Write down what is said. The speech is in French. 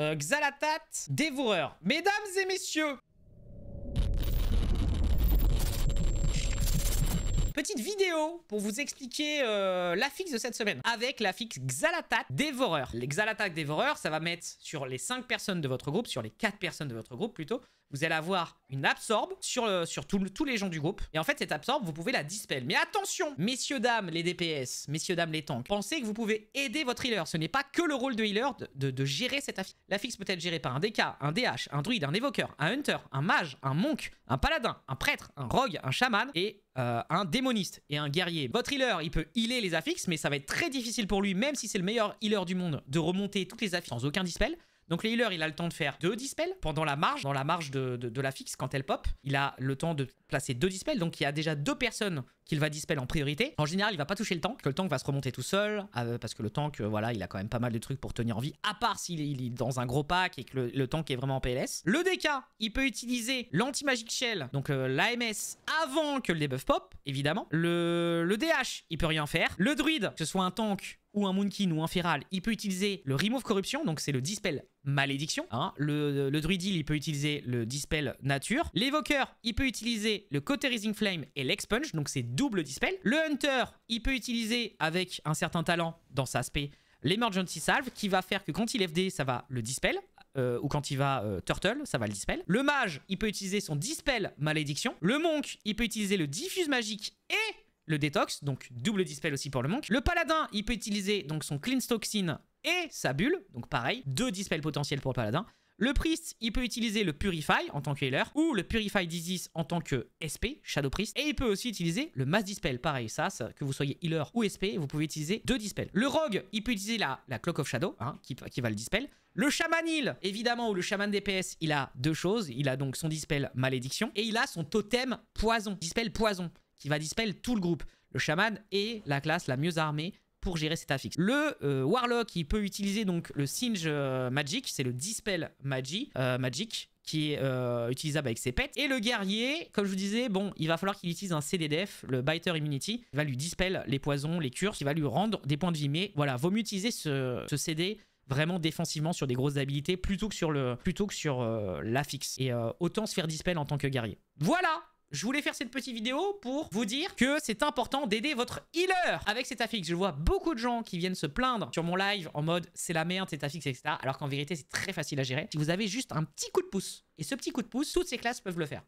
Euh, Xalatat, dévoreur. Mesdames et messieurs, petite vidéo pour vous expliquer euh, la fixe de cette semaine avec la fixe Dévoreur. Les Dévoreur, ça va mettre sur les 5 personnes de votre groupe, sur les 4 personnes de votre groupe plutôt, vous allez avoir une absorbe sur, euh, sur tous les gens du groupe. Et en fait, cette absorbe, vous pouvez la dispel. Mais attention, messieurs, dames, les DPS, messieurs, dames, les tanks, pensez que vous pouvez aider votre healer. Ce n'est pas que le rôle de healer de, de, gérer cette affixe. La fixe peut être gérée par un DK, un DH, un druide, un évoqueur, un hunter, un mage, un monk, un paladin, un prêtre, un rogue, un chaman et euh, un démoniste et un guerrier. Votre healer, il peut healer les affixes, mais ça va être très difficile pour lui, même si c'est le meilleur healer du monde, de remonter toutes les affixes sans aucun dispel. Donc le healer, il a le temps de faire deux dispels pendant la marge, dans la marge de, de, la fixe quand elle pop. Il a le temps de placer deux dispels, donc il y a déjà deux personnes qu'il va dispel en priorité. En général, il va pas toucher le tank, que le tank va se remonter tout seul, euh, parce que le tank, euh, voilà, il a quand même pas mal de trucs pour tenir en vie, à part s'il il est, dans un gros pack et que le, tank est vraiment en PLS. Le DK, il peut utiliser l'anti-magic shell, donc euh, l'AMS, avant que le debuff pop, évidemment. Le, le DH, il peut rien faire. Le druide, que ce soit un tank ou un Moonkin ou un Feral, il peut utiliser le Remove Corruption, donc c'est le Dispel Malédiction. Hein. Le, le Druidil, il peut utiliser le Dispel Nature. L'Évoqueur, il peut utiliser le Cauterizing Flame et l'Expunge, donc c'est double Dispel. Le Hunter, il peut utiliser avec un certain talent dans sa aspect l'Emergency Salve, qui va faire que quand il FD, ça va le Dispel. Euh, ou quand il va euh, Turtle, ça va le dispel. Le mage, il peut utiliser son dispel malédiction. Le monk, il peut utiliser le diffuse magique et le détox, donc double dispel aussi pour le monk. Le paladin, il peut utiliser donc son Clean toxin et sa bulle, donc pareil, deux dispels potentiels pour le paladin. Le priest, il peut utiliser le Purify en tant que healer ou le Purify Disease en tant que SP, Shadow Priest. Et il peut aussi utiliser le Mass Dispel. Pareil, ça, que vous soyez healer ou SP, vous pouvez utiliser deux dispels. Le Rogue, il peut utiliser la, Clock of Shadow hein, qui, qui, va le dispel. Le Shaman Heal, évidemment, ou le Shaman DPS, il a deux choses. Il a donc son dispel Malédiction et il a son totem Poison, dispel Poison qui va dispel tout le groupe. Le chaman est la classe la mieux armée pour gérer cet affix. Le euh, Warlock, il peut utiliser donc le Singe euh, Magic, c'est le Dispel euh, Magic, qui est utilisable avec ses pets. Et le guerrier, comme je vous disais, bon, il va falloir qu'il utilise un CDDF, le Biter Immunity, il va lui dispel les poisons, les cures, il va lui rendre des points de vie. Mais voilà, vaut mieux utiliser ce, CD vraiment défensivement sur des grosses habilités plutôt que sur le plutôt que sur et autant se faire dispel en tant que guerrier. Voilà, je voulais faire cette petite vidéo pour vous dire que c'est important d'aider votre healer avec cet affix. Je vois beaucoup de gens qui viennent se plaindre sur mon live en mode c'est la merde, cet affix, etc. Alors qu'en vérité, c'est très facile à gérer. Si vous avez juste un petit coup de pouce, et ce petit coup de pouce, toutes ces classes peuvent le faire.